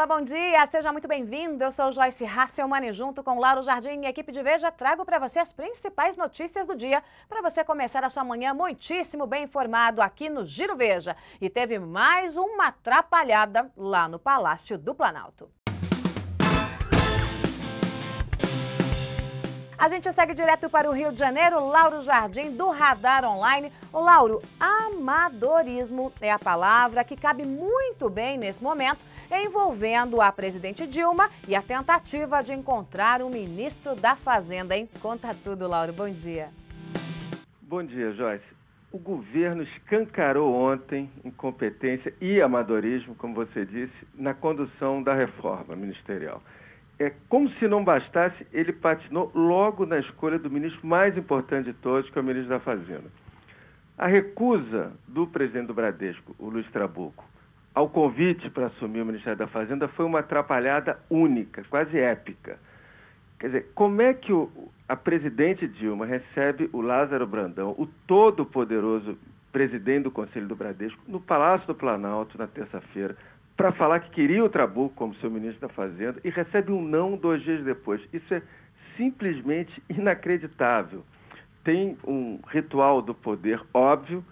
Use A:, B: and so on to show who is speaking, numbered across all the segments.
A: Olá, bom dia, seja muito bem-vindo. Eu sou Joyce Hasselman e junto com Lauro Jardim e equipe de Veja trago para você as principais notícias do dia para você começar a sua manhã muitíssimo bem informado aqui no Giro Veja. E teve mais uma atrapalhada lá no Palácio do Planalto. A gente segue direto para o Rio de Janeiro, Lauro Jardim, do Radar Online. O Lauro, amadorismo é a palavra que cabe muito bem nesse momento, envolvendo a presidente Dilma e a tentativa de encontrar o ministro da Fazenda, hein? Conta tudo, Lauro. Bom dia.
B: Bom dia, Joyce. O governo escancarou ontem incompetência e amadorismo, como você disse, na condução da reforma ministerial é, como se não bastasse, ele patinou logo na escolha do ministro mais importante de todos, que é o ministro da Fazenda. A recusa do presidente do Bradesco, o Luiz Trabuco, ao convite para assumir o Ministério da Fazenda foi uma atrapalhada única, quase épica. Quer dizer, como é que o, a presidente Dilma recebe o Lázaro Brandão, o todo-poderoso presidente do Conselho do Bradesco, no Palácio do Planalto, na terça-feira? para falar que queria o Trabuco como seu ministro da Fazenda e recebe um não dois dias depois. Isso é simplesmente inacreditável. Tem um ritual do poder óbvio,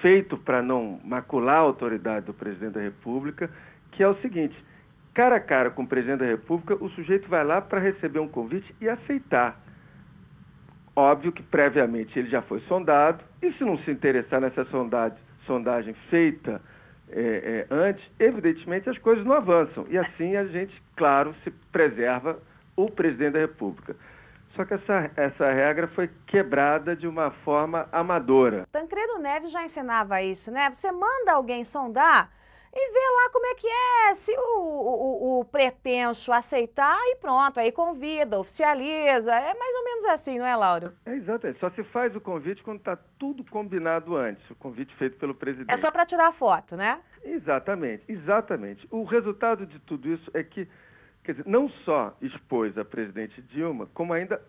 B: feito para não macular a autoridade do presidente da República, que é o seguinte: cara a cara com o presidente da República, o sujeito vai lá para receber um convite e aceitar. Óbvio que previamente ele já foi sondado, e se não se interessar nessa sondagem, sondagem feita é, é, antes, evidentemente as coisas não avançam. E assim a gente, claro, se preserva o presidente da República. Só que essa, essa regra foi quebrada de uma forma amadora.
A: Tancredo Neves já ensinava isso, né? Você manda alguém sondar e vê lá como é que é, se o, o, o, pretenso aceitar e pronto, aí convida, oficializa, é mais ou menos assim, não é, Lauro?
B: É exatamente, só se faz o convite quando está tudo combinado antes, o convite feito pelo presidente. É só para tirar foto, né? Exatamente, exatamente. O resultado de tudo isso é que, quer dizer, não só expôs a presidente Dilma, como ainda,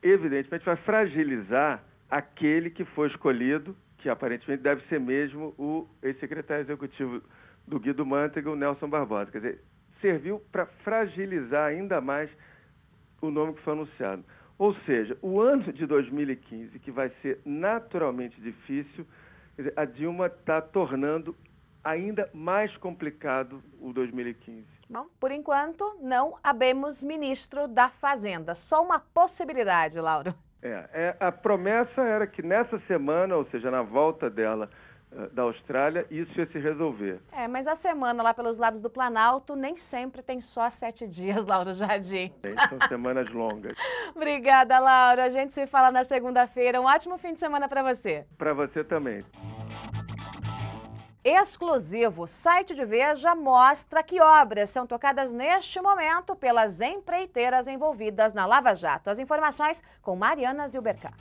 B: evidentemente, vai fragilizar aquele que foi escolhido que aparentemente deve ser mesmo o ex-secretário executivo do Guido Mantega, o Nelson Barbosa. Quer dizer, serviu para fragilizar ainda mais o nome que foi anunciado. Ou seja, o ano de 2015, que vai ser naturalmente difícil, a Dilma está tornando ainda mais complicado o 2015.
C: Bom,
A: por enquanto, não habemos ministro da Fazenda. Só uma possibilidade,
B: Lauro. É, é, a promessa era que nessa semana, ou seja, na volta dela eh, da Austrália, isso ia se resolver.
A: É, mas a semana lá pelos lados do Planalto nem sempre tem só sete dias, Laura Jardim. Tem, são
B: semanas longas.
A: Obrigada, Laura. A gente se fala na segunda-feira. Um ótimo fim de semana para você.
B: Para você também
A: exclusivo. O site de Veja mostra que obras são tocadas neste momento pelas empreiteiras envolvidas na Lava Jato. As informações com Mariana Zilbercar.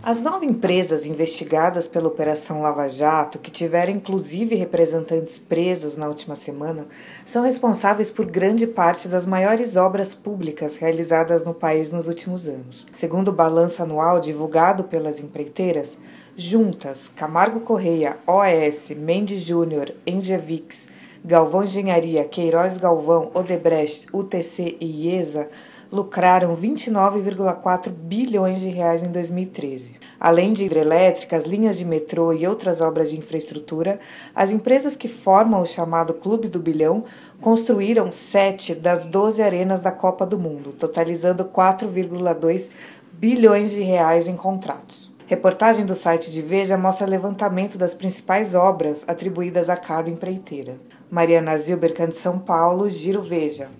C: As nove empresas investigadas pela Operação Lava Jato, que tiveram inclusive representantes presos na última semana, são responsáveis por grande parte das maiores obras públicas realizadas no país nos últimos anos. Segundo o balanço anual divulgado pelas empreiteiras, juntas Camargo Correia, OS, Mendes Júnior, Engevix, Galvão Engenharia, Queiroz Galvão, Odebrecht, UTC e IESA lucraram 29,4 bilhões de reais em 2013. Além de hidrelétricas, linhas de metrô e outras obras de infraestrutura, as empresas que formam o chamado Clube do Bilhão construíram sete das 12 arenas da Copa do Mundo, totalizando 4,2 bilhões de reais em contratos. Reportagem do site de Veja mostra levantamento das principais obras atribuídas a cada empreiteira. Mariana Zilbercan de São Paulo, Giro Veja.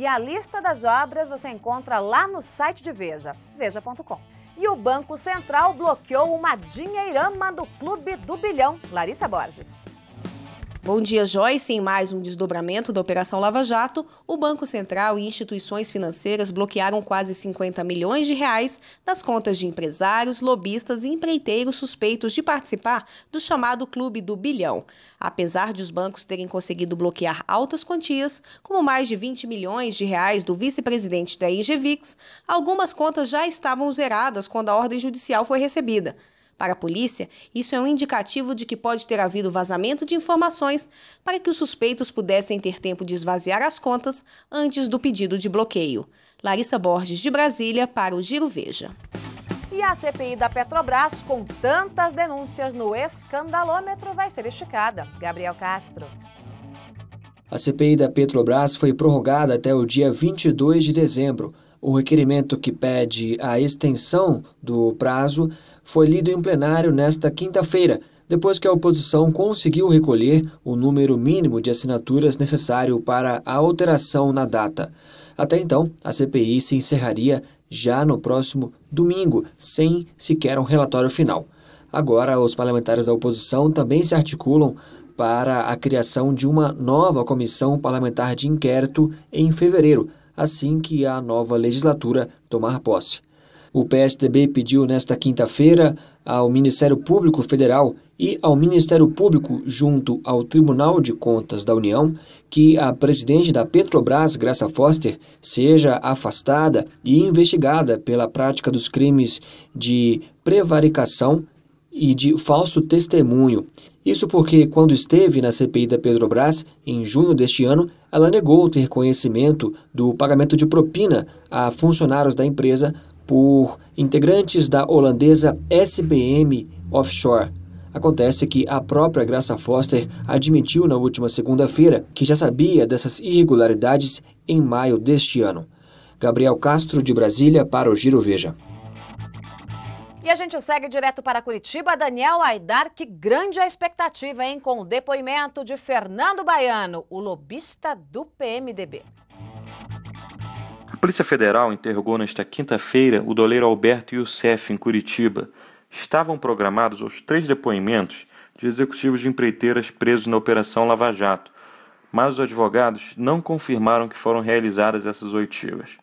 A: E a lista das obras você encontra lá no site de Veja, veja.com. E o Banco Central bloqueou uma dinheirama do Clube do Bilhão, Larissa Borges. Bom dia, Joyce. Em mais um desdobramento da Operação Lava Jato, o Banco Central e instituições financeiras bloquearam quase 50 milhões de reais das contas de empresários, lobistas e empreiteiros suspeitos de participar do chamado Clube do Bilhão. Apesar de os bancos terem conseguido bloquear altas quantias, como mais de 20 milhões de reais do vice-presidente da Ingevix, algumas contas já estavam zeradas quando a ordem judicial foi recebida. Para a polícia, isso é um indicativo de que pode ter havido vazamento de informações para que os suspeitos pudessem ter tempo de esvaziar as contas antes do pedido de bloqueio. Larissa Borges, de Brasília, para o Giro Veja. E a CPI da Petrobras, com tantas denúncias no escandalômetro, vai ser esticada. Gabriel Castro.
D: A CPI da Petrobras foi prorrogada até o dia 22 de dezembro. O requerimento que pede a extensão do prazo foi lido em plenário nesta quinta-feira, depois que a oposição conseguiu recolher o número mínimo de assinaturas necessário para a alteração na data. Até então, a CPI se encerraria já no próximo domingo, sem sequer um relatório final. Agora, os parlamentares da oposição também se articulam para a criação de uma nova comissão parlamentar de inquérito em fevereiro, assim que a nova legislatura tomar posse. O PSDB pediu nesta quinta-feira ao Ministério Público Federal e ao Ministério Público, junto ao Tribunal de Contas da União, que a presidente da Petrobras, Graça Foster, seja afastada e investigada pela prática dos crimes de prevaricação e de falso testemunho. Isso porque, quando esteve na CPI da Petrobras, em junho deste ano, ela negou ter conhecimento do pagamento de propina a funcionários da empresa por integrantes da holandesa SBM Offshore. Acontece que a própria Graça Foster admitiu na última segunda-feira que já sabia dessas irregularidades em maio deste ano. Gabriel Castro, de Brasília, para o Giro Veja.
A: E a gente segue direto para Curitiba. Daniel Aidar, que grande a expectativa, hein? Com o depoimento de Fernando Baiano, o lobista do PMDB.
D: Polícia
E: Federal interrogou nesta quinta-feira o doleiro Alberto Youssef, em Curitiba. Estavam programados os três depoimentos de executivos de empreiteiras presos na Operação Lava Jato, mas os advogados não confirmaram que foram realizadas essas oitivas.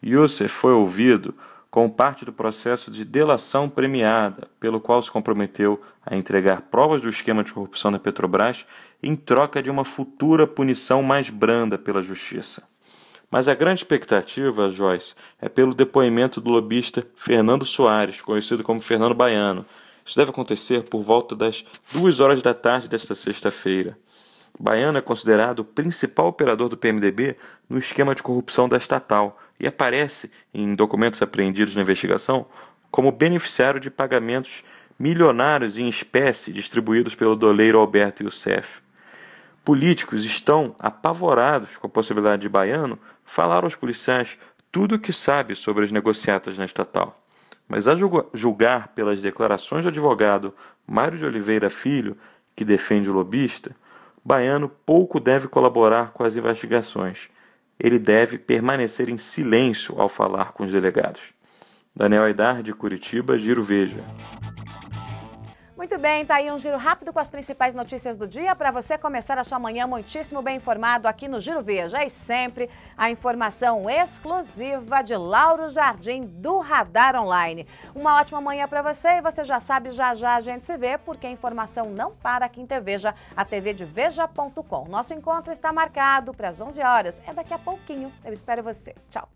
E: Youssef foi ouvido com parte do processo de delação premiada, pelo qual se comprometeu a entregar provas do esquema de corrupção da Petrobras em troca de uma futura punição mais branda pela Justiça. Mas a grande expectativa, Joyce, é pelo depoimento do lobista Fernando Soares, conhecido como Fernando Baiano. Isso deve acontecer por volta das duas horas da tarde desta sexta-feira. Baiano é considerado o principal operador do PMDB no esquema de corrupção da estatal e aparece, em documentos apreendidos na investigação, como beneficiário de pagamentos milionários em espécie distribuídos pelo doleiro Alberto Youssef. Políticos estão apavorados com a possibilidade de Baiano falar aos policiais tudo o que sabe sobre as negociatas na estatal. Mas a julgar pelas declarações do advogado Mário de Oliveira Filho, que defende o lobista, Baiano pouco deve colaborar com as investigações. Ele deve permanecer em silêncio ao falar com os delegados. Daniel Aidar, de Curitiba, Giro Veja.
A: Muito bem, tá aí um giro rápido com as principais notícias do dia para você começar a sua manhã muitíssimo bem informado aqui no Giro Veja. E sempre a informação exclusiva de Lauro Jardim do Radar Online. Uma ótima manhã para você e você já sabe, já já a gente se vê, porque a informação não para aqui em Veja, a TV de Veja.com. Nosso encontro está marcado para as 11 horas, é daqui a pouquinho. Eu espero você. Tchau.